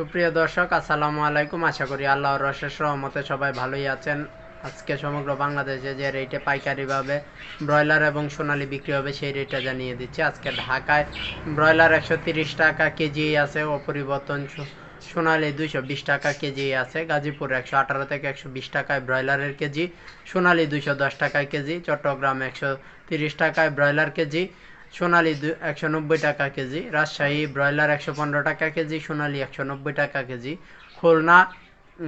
সুপ্রিয় দর্শক আসসালামু আলাইকুম আশা করি আল্লাহর রশেষ সহমতে সবাই ভালোই আছেন আজকে সমগ্র বাংলাদেশে যে রেটে পাইকারিভাবে ব্রয়লার এবং সোনালি বিক্রি হবে সেই রেটটা জানিয়ে দিচ্ছে আজকে ঢাকায় ব্রয়লার একশো তিরিশ টাকা কেজি আছে অপরিবর্তন সোনালি দুইশো বিশ টাকা কেজি আছে গাজীপুর একশো আঠারো থেকে একশো বিশ টাকায় ব্রয়লারের কেজি সোনালি দুইশো দশ টাকায় কেজি চট্টগ্রাম একশো তিরিশ টাকায় ব্রয়লার কেজি সোনালী একশো নব্বই টাকা কেজি রাজশাহী ব্রয়লার একশো পনেরো টাকা কেজি সোনালী একশো নব্বই টাকা কেজি খুলনা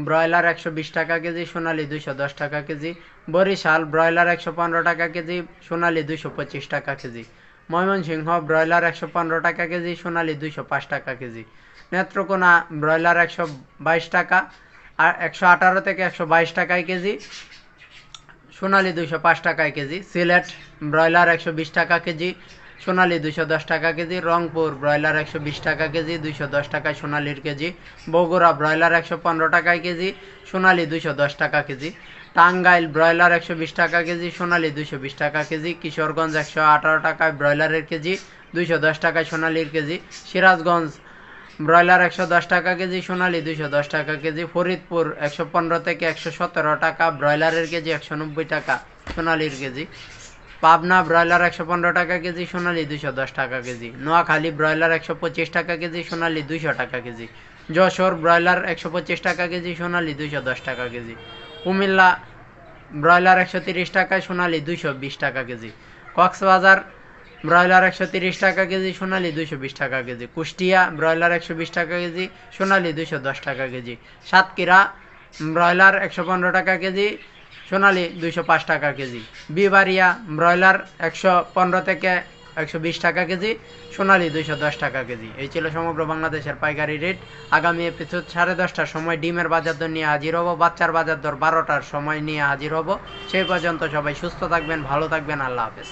ব্রয়লার একশো বিশ টাকা কেজি সোনালী দুইশো দশ টাকা কেজি বরিশাল ব্রয়লার একশো পনেরো টাকা কেজি সোনালী দুইশো পঁচিশ টাকা কেজি ময়মনসিংহ ব্রয়লার একশো পনেরো টাকা কেজি সোনালী দুশো পাঁচ টাকা কেজি নেত্রকোনা ব্রয়লার একশো বাইশ টাকা আর একশো আঠারো থেকে একশো বাইশ টাকায় কেজি সোনালী দুইশো পাঁচ টাকায় কেজি সিলেট ব্রয়লার একশো বিশ টাকা কেজি সোনালি দুশো দশ টাকা কেজি রংপুর ব্রয়লার একশো বিশ টাকা কেজি দুশো দশ টাকায় সোনালির কেজি বগুড়া ব্রয়লার একশো পনেরো টাকায় কেজি সোনালি দুশো দশ টাকা কেজি টাঙ্গাইল ব্রয়লার একশো বিশ টাকা কেজি সোনালি দুশো বিশ টাকা কেজি কিশোরগঞ্জ একশো আঠারো টাকায় ব্রয়লারের কেজি দুইশো দশ টাকায় সোনালির কেজি সিরাজগঞ্জ ব্রয়লার একশো দশ টাকা কেজি সোনালি দুশো দশ টাকা কেজি ফরিদপুর একশো পনেরো থেকে একশো সতেরো টাকা ব্রয়লারের কেজি একশো নব্বই টাকা সোনালির কেজি পাবনা ব্রয়লার একশো পনেরো টাকা কেজি সোনালি দুশো দশ টাকা কেজি নোয়াখালী ব্রয়লার একশো পঁচিশ টাকা কেজি সোনালি দুশো টাকা কেজি যশোর ব্রয়লার একশো পঁচিশ টাকা কেজি সোনালি দুশো দশ টাকা কেজি কুমিল্লা ব্রয়লার একশো তিরিশ টাকা সোনালি দুশো বিশ টাকা কেজি কক্সবাজার ব্রয়লার একশো তিরিশ টাকা কেজি সোনালি দুশো বিশ টাকা কেজি কুষ্টিয়া ব্রয়লার একশো বিশ টাকা কেজি সোনালি দুশো দশ টাকা কেজি সাতক্ষীরা ব্রয়লার একশো পনেরো টাকা কেজি সোনালি দুইশো পাঁচ টাকা কেজি বিবারিয়া ব্রয়লার একশো পনেরো থেকে একশো বিশ টাকা কেজি সোনালি দুইশো দশ টাকা কেজি এই ছিল সমগ্র বাংলাদেশের পাইকারি রেট আগামী এপিসোড সাড়ে দশটার সময় ডিমের বাজার দর নিয়ে হাজির হব বাচ্চার বাজার দর বারোটার সময় নিয়ে হাজির হব সেই পর্যন্ত সবাই সুস্থ থাকবেন ভালো থাকবেন আল্লাহ হাফেজ